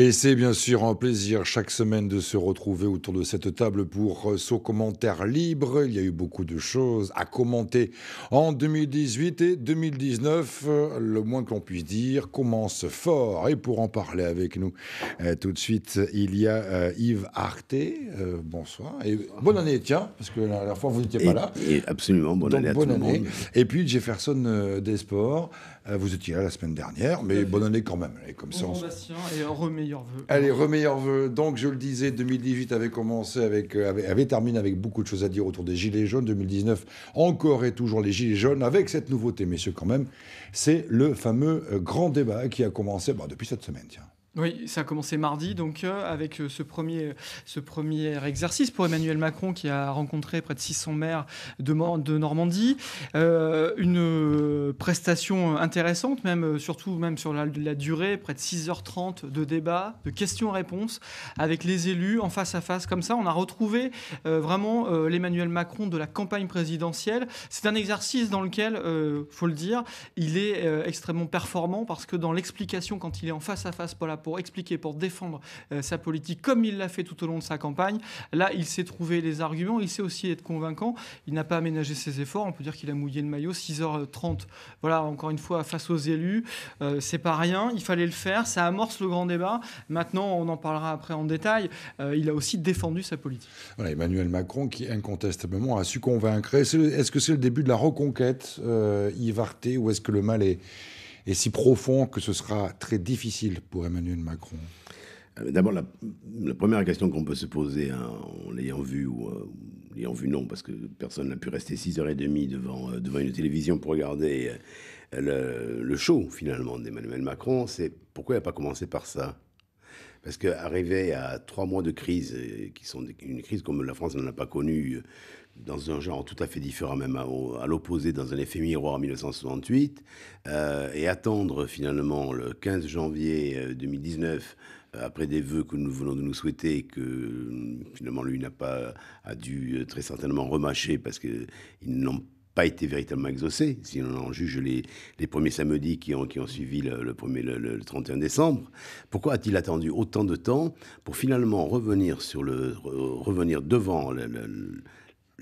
Et c'est bien sûr un plaisir chaque semaine de se retrouver autour de cette table pour euh, ce commentaire libre. Il y a eu beaucoup de choses à commenter en 2018 et 2019. Euh, le moins que l'on puisse dire commence fort. Et pour en parler avec nous euh, tout de suite, il y a Yves Arte. bonsoir et bonne année, tiens, parce que la dernière fois vous n'étiez pas là. absolument, bonne année à tout le monde. Et puis Jefferson des Sports. Euh, vous étiez là la semaine dernière, mais bonne année quand même. Allez comme ça, Bastien et re-meilleur vœux. Allez, meilleurs vœux. Donc, je le disais, 2018 avait commencé avec, euh, avait, terminé avec beaucoup de choses à dire autour des Gilets jaunes. 2019, encore et toujours les Gilets jaunes, avec cette nouveauté, messieurs, quand même, c'est le fameux euh, grand débat qui a commencé bah, depuis cette semaine, tiens. Oui, ça a commencé mardi, donc euh, avec euh, ce premier, ce premier exercice pour Emmanuel Macron qui a rencontré près de 600 maires de, Normandie. Euh, une prestation intéressante, même surtout même sur la, durée, près de 6h30 de débat, de questions-réponses avec les élus en face à face. Comme ça, on a retrouvé vraiment l'Emmanuel Macron de la campagne présidentielle. C'est un exercice dans lequel, faut le dire, il est extrêmement performant parce que dans l'explication, quand il est en face à face, Paul la pour expliquer, pour défendre euh, sa politique, comme il l'a fait tout au long de sa campagne. Là, il s'est trouvé les arguments, il sait aussi être convaincant. Il n'a pas aménagé ses efforts. On peut dire qu'il a mouillé le maillot 6h30. Voilà, encore une fois, face aux élus, euh, c'est pas rien. Il fallait le faire. Ça amorce le grand débat. Maintenant, on en parlera après en détail. Euh, il a aussi défendu sa politique. Voilà, Emmanuel Macron qui incontestablement a su convaincre. Est-ce que c'est le début de la reconquête, Yvarté, ou est-ce que le mal est et si profond que ce sera très difficile pour Emmanuel Macron euh, D'abord, la, première question qu'on peut se poser hein, en l'ayant vu ou en euh, l'ayant vu non, parce que personne n'a pu rester 6h30 devant, euh, devant une télévision pour regarder le, le, show finalement d'Emmanuel Macron, c'est pourquoi il n'a pas commencé par ça parce qu'arriver à trois mois de crise, euh, qui sont une crise comme la France n'en a pas connue, euh, dans un genre tout à fait différent, même à, l'opposé, dans un effet miroir en 1968, euh, et attendre finalement le 15 janvier 2019 après des vœux que nous venons de nous souhaiter, que finalement lui n'a pas a dû très certainement remâcher parce qu'ils n'ont pas été véritablement exaucé. si on en juge les, premiers samedis qui ont, qui ont suivi le, premier, le, 31 décembre. Pourquoi a-t-il attendu autant de temps pour finalement revenir, sur le, revenir devant le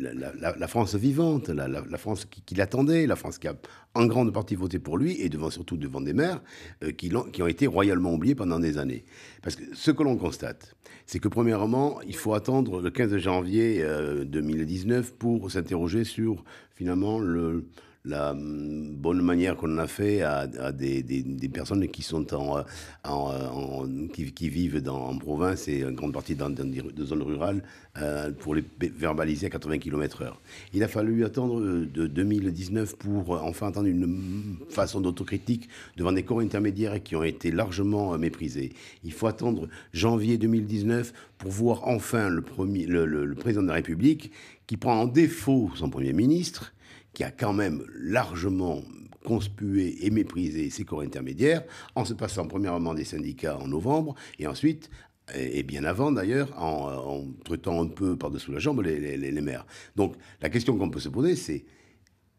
la, France vivante, la, France qui, l'attendait, la France qui a en grande partie voté pour lui, et devant, surtout devant des maires euh, qui, ont, été royalement oubliés pendant des années. Parce que ce que l'on constate, c'est que premièrement, il faut attendre le 15 janvier 2019 euh, pour s'interroger sur finalement le, la mm, bonne manière qu'on a fait à, des, personnes qui sont en, euh, euh, qui, vivent dans, en province et en grande partie dans, des zones rurales euh, pour les verbaliser à 80 km/h. Il a fallu attendre de 2019 pour enfin attendre une mm, façon d'autocritique devant des corps intermédiaires qui ont été largement méprisés. Il faut attendre janvier 2019 pour voir enfin le, premier, le, le président de la République qui prend en défaut son Premier ministre qui a quand même largement conspué et méprisé ses corps intermédiaires, en se passant premièrement des syndicats en novembre, et ensuite et bien avant d'ailleurs, en, en, un peu par-dessous la jambe les, maires. Donc la question qu'on peut se poser, c'est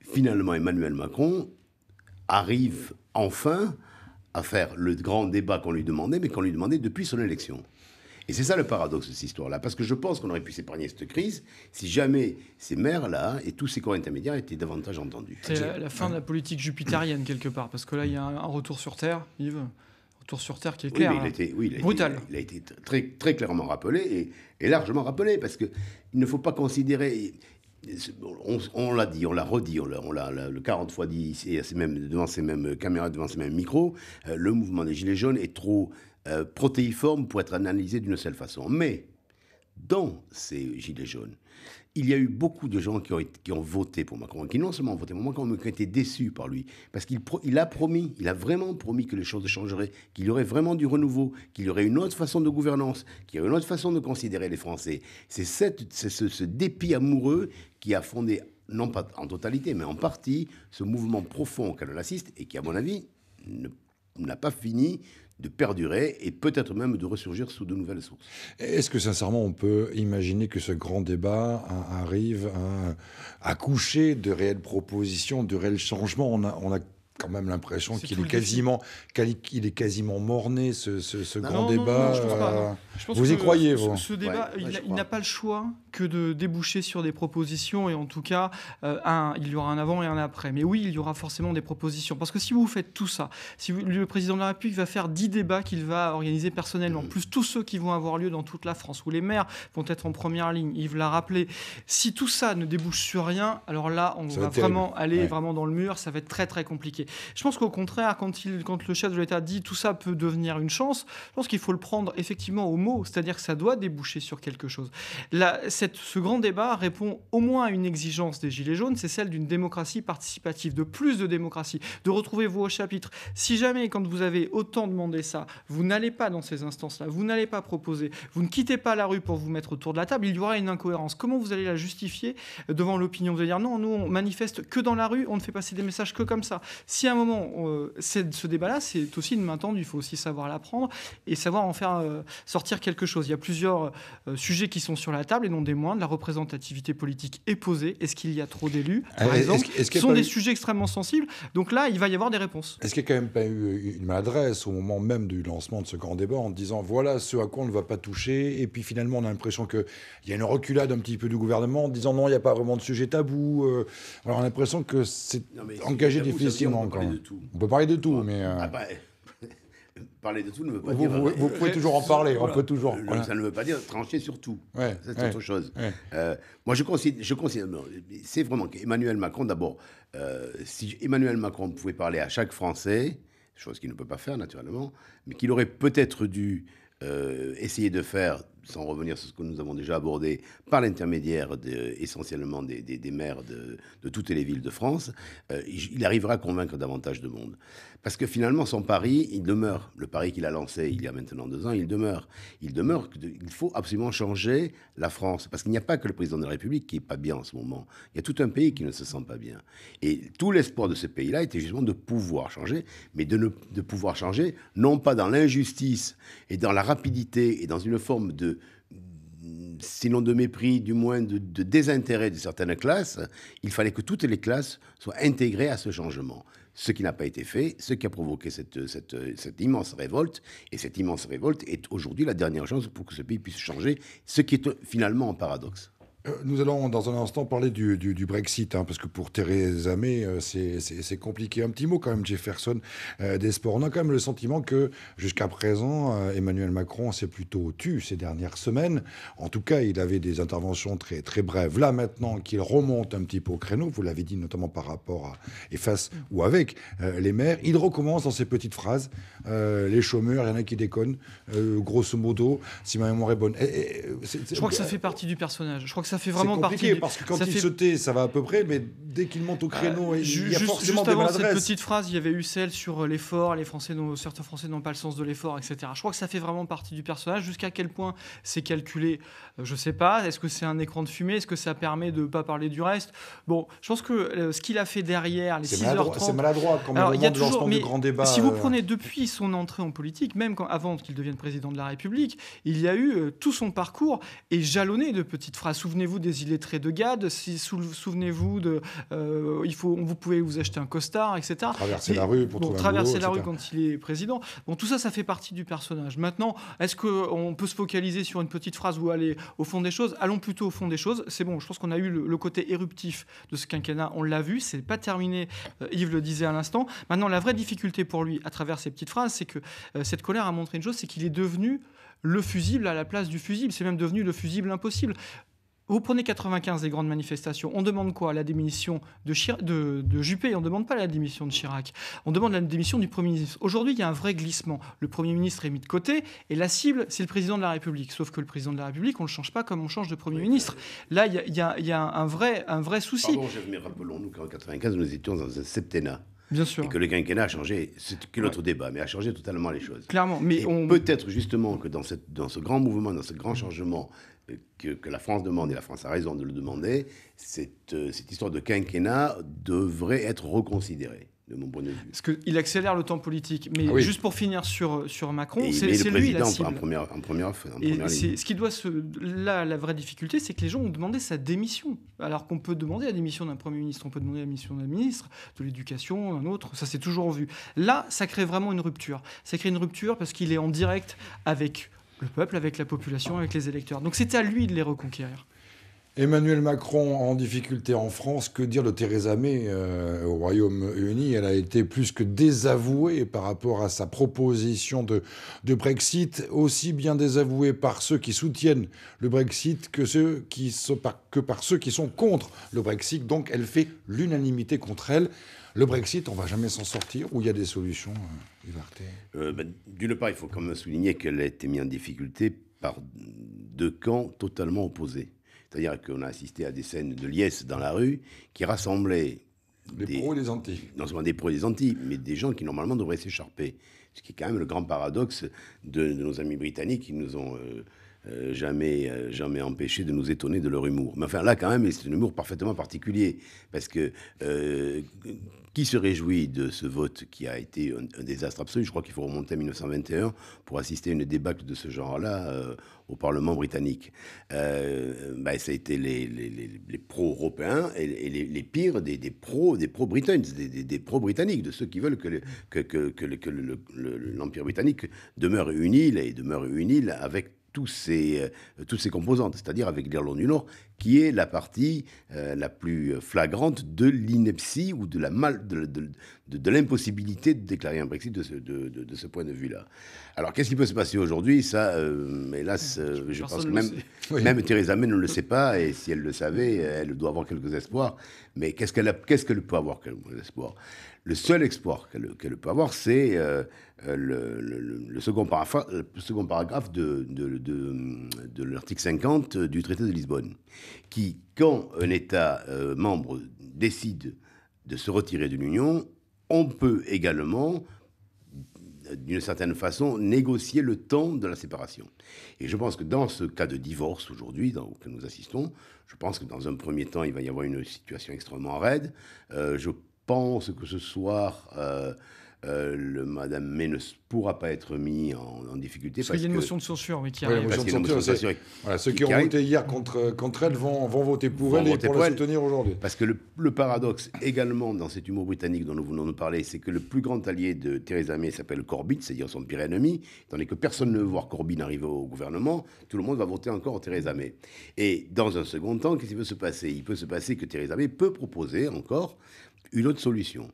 finalement Emmanuel Macron arrive enfin à faire le grand débat qu'on lui demandait, mais qu'on lui demandait depuis son élection. Et c'est ça le paradoxe de cette histoire-là, parce que je pense qu'on aurait pu s'épargner cette crise si jamais ces maires-là et tous ces corps intermédiaires étaient davantage entendus. C'est la, fin de la politique jupitérienne, quelque part, parce que là, il y a un, retour sur Terre, Yves retour sur Terre qui est clair. Hein. Oui, il oui, brutal. il a été très, très clairement rappelé et, largement rappelé parce qu'il ne faut pas considérer. On, l'a dit, on l'a redit, on l'a, le 40 fois dit ici, et même, devant ces mêmes caméras, devant ces mêmes micros, euh, le mouvement des Gilets jaunes est trop euh, protéiforme pour être analysé d'une seule façon. Mais dans ces gilets jaunes, il y a eu beaucoup de gens qui ont, qui ont voté pour Macron, qui non seulement ont voté pour Macron, mais qui ont été déçus par lui. Parce qu'il il a promis, il a vraiment promis que les choses changeraient, qu'il y aurait vraiment du renouveau, qu'il y aurait une autre façon de gouvernance, qu'il y aurait une autre façon de considérer les Français. C'est ce, ce dépit amoureux qui a fondé, non pas en totalité, mais en partie, ce mouvement profond auquel on assiste et qui, à mon avis, n'a pas fini de perdurer et peut-être même de ressurgir sous de nouvelles sources. Est-ce que sincèrement on peut imaginer que ce grand débat arrive à, coucher de réelles propositions, de réels changements quand même l'impression qu'il est, quasiment, qu'il est quasiment morné, ce, ce, grand débat. vous y croyez, vous ce, débat, il n'a pas le choix que de déboucher sur des propositions, et en tout cas, euh, un, il y aura un avant et un après. Mais oui, il y aura forcément des propositions. Parce que si vous faites tout ça, si le président de la République va faire 10 débats qu'il va organiser personnellement, plus tous ceux qui vont avoir lieu dans toute la France, où les maires vont être en première ligne, Yves l'a rappelé, si tout ça ne débouche sur rien, alors là, on va, vraiment aller vraiment dans le mur, ça va être très très compliqué. Je pense qu'au contraire, quand, il, quand le chef de l'État dit tout ça peut devenir une chance, je pense qu'il faut le prendre effectivement au mot, c'est-à-dire que ça doit déboucher sur quelque chose. ce grand débat répond au moins à une exigence des Gilets jaunes, c'est celle d'une démocratie participative, de plus de démocratie, de retrouver vos chapitres. Si jamais, quand vous avez autant demandé ça, vous n'allez pas dans ces instances-là, vous n'allez pas proposer, vous ne quittez pas la rue pour vous mettre autour de la table, il y aura une incohérence. Comment vous allez la justifier devant l'opinion Vous allez dire non, nous on manifeste que dans la rue, on ne fait passer des messages que comme ça. Si à un moment, euh, ce débat-là, c'est aussi une main tendue, il faut aussi savoir l'apprendre et savoir en faire euh, sortir quelque chose. Il y a plusieurs euh, sujets qui sont sur la table et non des moindres. La représentativité politique est posée. Est-ce qu'il y a trop d'élus ah, Par exemple, ce sont des sujets extrêmement sensibles. Donc là, il va y avoir des réponses. Est-ce qu'il n'y a quand même pas eu euh, une maladresse au moment même du lancement de ce grand débat en disant voilà ce à quoi on ne va pas toucher Et puis finalement, on a l'impression qu'il y a une reculade un petit peu du gouvernement en disant non, il n'y a pas vraiment de sujet tabou. alors on a l'impression que c'est engagé difficilement on peut parler de tout. On peut parler de tout, mais. Euh, ah, bah, parler de tout ne veut pas vous, dire. Vous, euh, pouvez toujours en parler, on peut toujours. Ça ne veut pas dire trancher sur tout. c'est autre chose. Euh, moi, je considère. Je c'est vraiment qu'Emmanuel Macron, d'abord, si Emmanuel Macron pouvait parler à chaque Français, chose qu'il ne peut pas faire naturellement, mais qu'il aurait peut-être dû essayer de faire sans revenir sur ce que nous avons déjà abordé, par l'intermédiaire de, essentiellement des, maires de, de, toutes les villes de France, euh, il arrivera à convaincre davantage de monde. Parce que finalement, son pari, il demeure. Le pari qu'il a lancé il y a maintenant deux ans, il demeure. Il demeure qu'il faut absolument changer la France. Parce qu'il n'y a pas que le président de la République qui n'est pas bien en ce moment. Il y a tout un pays qui ne se sent pas bien. Et tout l'espoir de ce pays-là était justement de pouvoir changer, mais de, ne, de pouvoir changer non pas dans l'injustice et dans la rapidité et dans une forme de sinon de mépris, du moins de, désintérêt de certaines classes, il fallait que toutes les classes soient intégrées à ce changement. Ce qui n'a pas été fait, ce qui a provoqué cette, cette immense révolte. Et cette immense révolte est aujourd'hui la dernière chance pour que ce pays puisse changer, ce qui est finalement un paradoxe. Euh, nous allons dans un instant parler du, Brexit, hein, parce que pour Theresa May, euh, c'est compliqué. Un petit mot quand même, Jefferson, euh, des sports. On a quand même le sentiment que jusqu'à présent, Emmanuel Macron s'est plutôt tu ces dernières semaines. En tout cas, il avait des interventions très, très brèves. Là, maintenant qu'il remonte un petit peu au créneau, vous l'avez dit notamment par rapport à et face ou avec les maires, il recommence dans ses petites phrases. les chômeurs, il y en a qui déconnent, grosso modo, si ma mémoire est bonne. Et, Je crois que ça fait partie du personnage. Je crois que ça fait vraiment compliqué partie. Parce que quand il fait... se ça va à peu près, mais dès qu'il monte au bah, créneau, il y a forcément juste avant cette petite phrase, il y avait eu celle sur euh, l'effort, les Français, certains Français n'ont pas le sens de l'effort, etc. Je crois que ça fait vraiment partie du personnage. Jusqu'à quel point c'est calculé, euh, je sais pas. Est-ce que c'est un écran de fumée Est-ce que ça permet de pas parler du reste Bon, je pense que euh, ce qu'il a fait derrière, les 6h30. C'est maladroit quand même. il y a toujours mais grand débat. Si vous prenez depuis son entrée en politique, même avant qu'il devienne président de la République, il y a eu tout son parcours est jalonné de petites phrases souvenirs vous des illettrés de Gade, si souvenez-vous de, euh, il faut, vous pouvez vous acheter un costard, etc. Traverser la rue pour traverser la rue quand il est président. Bon, tout ça, ça fait partie du personnage. Maintenant, est-ce qu'on peut se focaliser sur une petite phrase ou aller au fond des choses Allons plutôt au fond des choses. C'est bon, je pense qu'on a eu le, côté éruptif de ce quinquennat, on l'a vu, c'est pas terminé. Euh, Yves le disait à l'instant. Maintenant, la vraie difficulté pour lui, à travers ces petites phrases, c'est que euh, cette colère a montré une chose, c'est qu'il est devenu le fusible à la place du fusible. C'est même devenu le fusible impossible. Vous prenez 95 des grandes manifestations. On demande quoi La démission de, de, Juppé. On ne demande pas la démission de Chirac. On demande la démission du Premier ministre. Aujourd'hui, il y a un vrai glissement. Le Premier ministre est mis de côté et la cible, c'est le président de la République. Sauf que le président de la République, on ne le change pas comme on change de Premier ministre. Là, il y a, un, vrai, un vrai souci. Pardon, mais rappelons-nous qu'en 95, nous étions dans un septennat. Bien sûr. Et que le quinquennat a changé, c'est que l'autre débat, mais a changé totalement les choses. Clairement, mais peut-être justement que dans, cette, dans ce grand mouvement, dans ce grand changement, que, la France demande, et la France a raison de le demander, euh, cette, histoire de quinquennat devrait être reconsidérée. De mon point de vue. Parce qu'il accélère le temps politique. Mais ah juste pour finir sur, sur Macron, c'est lui la cible. En première, Ce qui doit se... Là, la vraie difficulté, c'est que les gens ont demandé sa démission. Alors qu'on peut demander la démission d'un Premier ministre, on peut demander la démission d'un ministre, de l'éducation, un autre, ça c'est toujours vu. Là, ça crée vraiment une rupture. Ça crée une rupture parce qu'il est en direct avec le peuple avec la population, avec les électeurs. Donc c'était à lui de les reconquérir. Emmanuel Macron en difficulté en France, que dire de Theresa May euh, au Royaume-Uni Elle a été plus que désavouée par rapport à sa proposition de, Brexit, aussi bien désavouée par ceux qui soutiennent le Brexit que, par ceux qui sont contre le Brexit. Donc elle fait l'unanimité contre elle. Le Brexit, on va jamais s'en sortir ou il y a des solutions, euh, euh, ben, D'une part, il faut quand même souligner qu'elle a été mise en difficulté par deux camps totalement opposés. C'est-à-dire qu'on a assisté à des scènes de liesse dans la rue qui rassemblaient. des, pros et des anti. Non seulement des pros et des anti, mais des gens qui normalement devraient s'écharper. Ce qui est quand même le grand paradoxe de, nos amis britanniques qui nous ont. Euh, euh, jamais, euh, jamais empêché de nous étonner de leur humour. Mais enfin, là, quand même, c'est un humour parfaitement particulier. Parce que euh, qui se réjouit de ce vote qui a été un, désastre absolu Je crois qu'il faut remonter à 1921 pour assister à une débâcle de ce genre-là au Parlement britannique. Bah, ça a été les, les, pro-européens et, les, pires des, pro des pro-britanniques, des, des, pro-britanniques, de ceux qui veulent que, que, l'Empire britannique demeure une île et demeure une île avec tous ces, euh, toutes ces composantes, c'est-à-dire avec l'Irlande du Nord qui est la partie euh, la plus flagrante de l'ineptie ou de la mal, de, l'impossibilité de déclarer un Brexit de ce, point de vue-là. Alors qu'est-ce qui peut se passer aujourd'hui Ça, euh, hélas, euh, je pense que même, même Theresa May ne le sait pas, et si elle le savait, elle doit avoir quelques espoirs. Mais qu'est-ce qu'elle peut avoir comme espoir le seul espoir qu'elle peut avoir, c'est le, second paragraphe, second paragraphe de, de, de l'article 50 du traité de Lisbonne, qui, quand un État euh, membre décide de se retirer de l'Union, on peut également, d'une certaine façon, négocier le temps de la séparation. Et je pense que dans ce cas de divorce aujourd'hui dans lequel nous assistons, je pense que dans un premier temps, il va y avoir une situation extrêmement raide. Euh, je pense que ce soir... Euh, euh, le Madame May ne pourra pas être mis en, difficulté. Parce, qu'il y a une motion de censure, oui, qui arrive. ceux qui, ont voté hier contre, elle vont, voter pour elle et pour, la soutenir aujourd'hui. Parce que le, paradoxe également dans cet humour britannique dont nous venons de parler, c'est que le plus grand allié de Theresa May s'appelle Corbyn, c'est-à-dire son pire ennemi, tandis que personne ne veut voir Corbyn arriver au gouvernement, tout le monde va voter encore Theresa May. Et dans un second temps, qu'est-ce qui peut se passer Il peut se passer que Theresa May peut proposer encore une autre solution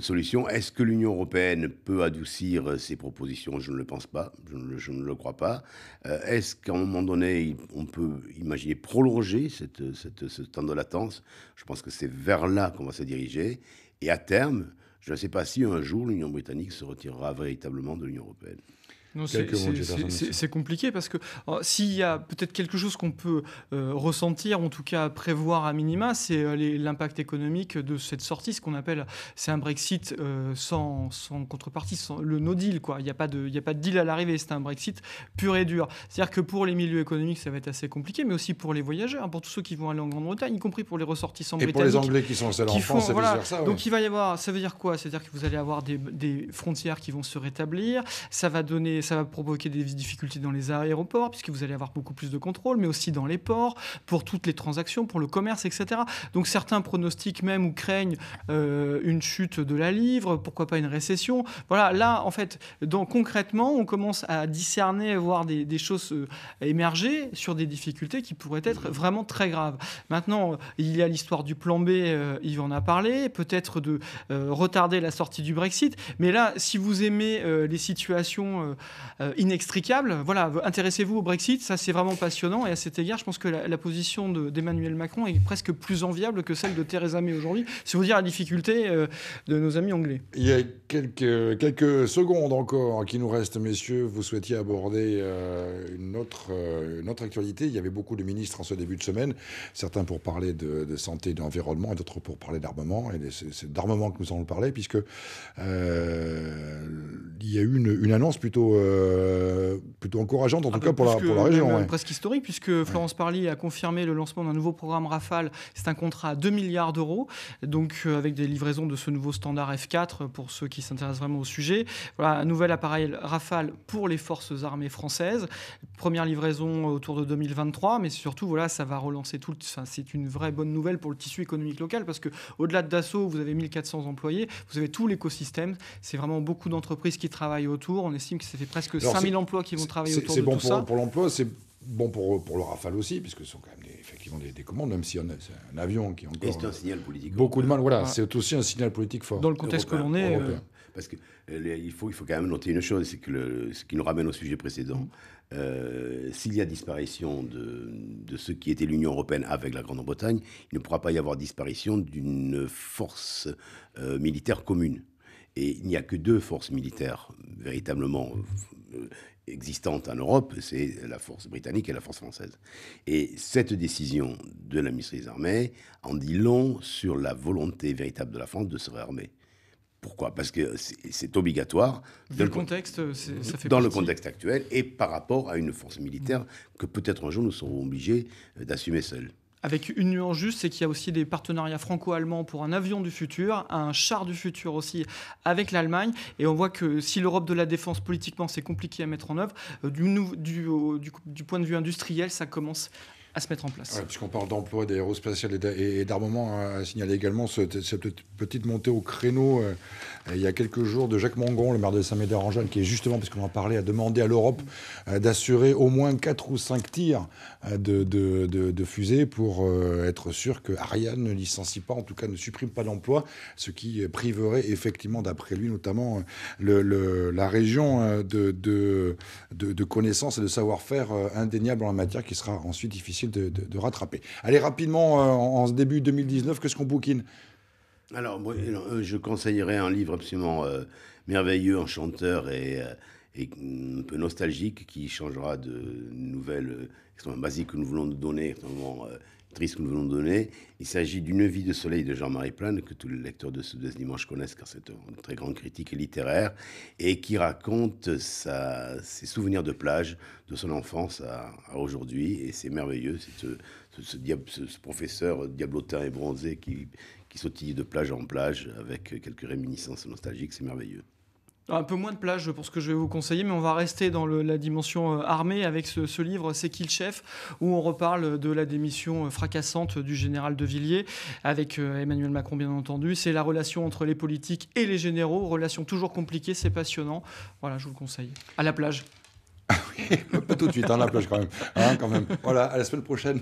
solution. Est-ce que l'Union européenne peut adoucir euh, ses propositions Je ne le pense pas, je ne, le crois pas. Euh, est-ce qu'à un moment donné, on peut imaginer prolonger cette, ce temps de latence Je pense que c'est vers là qu'on va se diriger. Et à terme, je ne sais pas si un jour l'Union britannique se retirera véritablement de l'Union européenne. C'est compliqué parce que euh, s'il y a peut-être quelque chose qu'on peut euh, ressentir, en tout cas prévoir à minima, c'est euh, l'impact économique de cette sortie, ce qu'on appelle, c'est un Brexit sans, contrepartie, sans, le no deal. Quoi. Il n'y a, pas de, a pas de deal à l'arrivée, c'est un Brexit pur et dur. C'est-à-dire que pour les milieux économiques, ça va être assez compliqué, mais aussi pour les voyageurs, hein, pour tous ceux qui vont aller en Grande-Bretagne, y compris pour les ressortissants britanniques. Et pour les Anglais qui sont qui en France, ça Donc il va y avoir, ça veut dire quoi C'est-à-dire que vous allez avoir des, des frontières qui vont se rétablir, ça va donner ça va provoquer des difficultés dans les aéroports, puisque vous allez avoir beaucoup plus de contrôle, mais aussi dans les ports, pour toutes les transactions, pour le commerce, etc. Donc certains pronostiquent même ou craignent euh, une chute de la livre, pourquoi pas une récession. Voilà, là, en fait, concrètement, on commence à discerner, voir des, choses euh, émerger sur des difficultés qui pourraient être vraiment très graves. Maintenant, il y a l'histoire du plan B, il euh, Yves en a parlé, peut-être de retarder la sortie du Brexit, mais là, si vous aimez les situations euh, inextricable. Voilà, intéressez-vous au Brexit, ça c'est vraiment passionnant. Et à cet égard, je pense que la, position d'Emmanuel Macron est presque plus enviable que celle de Theresa May aujourd'hui. C'est vous dire la difficulté euh, de nos amis anglais. Il y a quelques, quelques secondes encore qui nous restent, messieurs. Vous souhaitiez aborder euh, une, autre, actualité. Il y avait beaucoup de ministres en ce début de semaine, certains pour parler de, santé et d'environnement, et d'autres pour parler d'armement. Et c'est d'armement que nous allons parler, puisque il y a eu une annonce plutôt euh, plutôt encourageante, en tout cas pour la, région. Euh, presque historique, puisque Florence Parly a confirmé le lancement d'un nouveau programme Rafale. C'est un contrat à 2 milliards d'euros, donc euh, avec des livraisons de ce nouveau standard F4 pour ceux qui s'intéressent vraiment au sujet. Voilà, un nouvel appareil Rafale pour les forces armées françaises. Première livraison autour de 2023, mais surtout, voilà, ça va relancer tout. C'est une vraie bonne nouvelle pour le tissu économique local, parce que au-delà de Dassault, vous avez 1400 employés, vous avez tout l'écosystème. C'est vraiment beaucoup d'entreprises qui travaillent autour. On estime que ça fait presque presque 5000 emplois qui vont travailler autour de bon tout ça. C'est bon pour l'emploi, c'est bon pour, le Rafale aussi, puisque ce sont quand même des, effectivement des, commandes, même si c'est un avion qui encore. C'est un signal politique. Euh, beaucoup de mal, voilà, c'est aussi un signal politique fort. Dans le contexte que l'on est. Euh, Parce que euh, il, faut, il faut quand même noter une chose, c'est que ce qui nous ramène au sujet précédent, s'il y a disparition de, de ce qui était l'Union européenne avec la Grande-Bretagne, il ne pourra pas y avoir disparition d'une force militaire commune. Et il n'y a que deux forces militaires véritablement euh, existantes en Europe, c'est la force britannique et la force française. Et cette décision de la ministre des Armées en dit long sur la volonté véritable de la France de se réarmer. Pourquoi Parce que c'est obligatoire. Dans le contexte, le contexte actuel et par rapport à une force militaire que peut-être un jour nous serons obligés euh, d'assumer seul avec une nuance juste, c'est qu'il y a aussi des partenariats franco-allemands pour un avion du futur, un char du futur aussi avec l'Allemagne. Et on voit que si l'Europe de la défense politiquement c'est compliqué à mettre en œuvre, euh, du, euh, du, point de vue industriel, ça commence à se mettre en place. Puisqu'on parle d'emploi, d'aérospatial et d'armement, hein, à signaler également cette, petite montée au créneau euh, il y a quelques jours de Jacques Mangon, le maire de saint médard en jeanne qui est justement, puisqu'on en parlait, a demandé à l'Europe euh, d'assurer au moins 4 ou 5 tirs euh, de, de, fusées pour être sûr que Ariane ne licencie pas, en tout cas ne supprime pas l'emploi, ce qui priverait effectivement, d'après lui notamment, le, la région de, de, de connaissances et de savoir-faire indéniable en la matière qui sera ensuite difficile de, rattraper. Allez, rapidement, euh, en, ce début 2019, qu'est-ce qu'on bouquine Alors, moi, euh, je conseillerais un livre absolument euh, merveilleux, enchanteur et, un peu nostalgique qui changera de nouvelles. basique que nous voulons nous donner, nous venons donner. Il s'agit d'une vie de soleil de Jean-Marie Plane, que tous les lecteurs de ce dimanche connaissent, car c'est un très grand critique littéraire, et qui raconte ses souvenirs de plage, de son enfance à, aujourd'hui. Et c'est merveilleux, c'est euh, ce, ce, professeur diablotin et bronzé qui, qui sautille de plage en plage avec quelques réminiscences nostalgiques, c'est merveilleux. Un peu moins de plage pour ce que je vais vous conseiller, mais on va rester dans la dimension euh, armée avec ce, livre C'est qui le chef où on reparle de la démission euh, fracassante du général de Villiers avec euh, Emmanuel Macron, bien entendu. C'est la relation entre les politiques et les généraux, relation toujours compliquée, c'est passionnant. Voilà, je vous le conseille. À la plage. Ah oui, tout de suite, à hein, la plage hein, quand même. Voilà, à la semaine prochaine.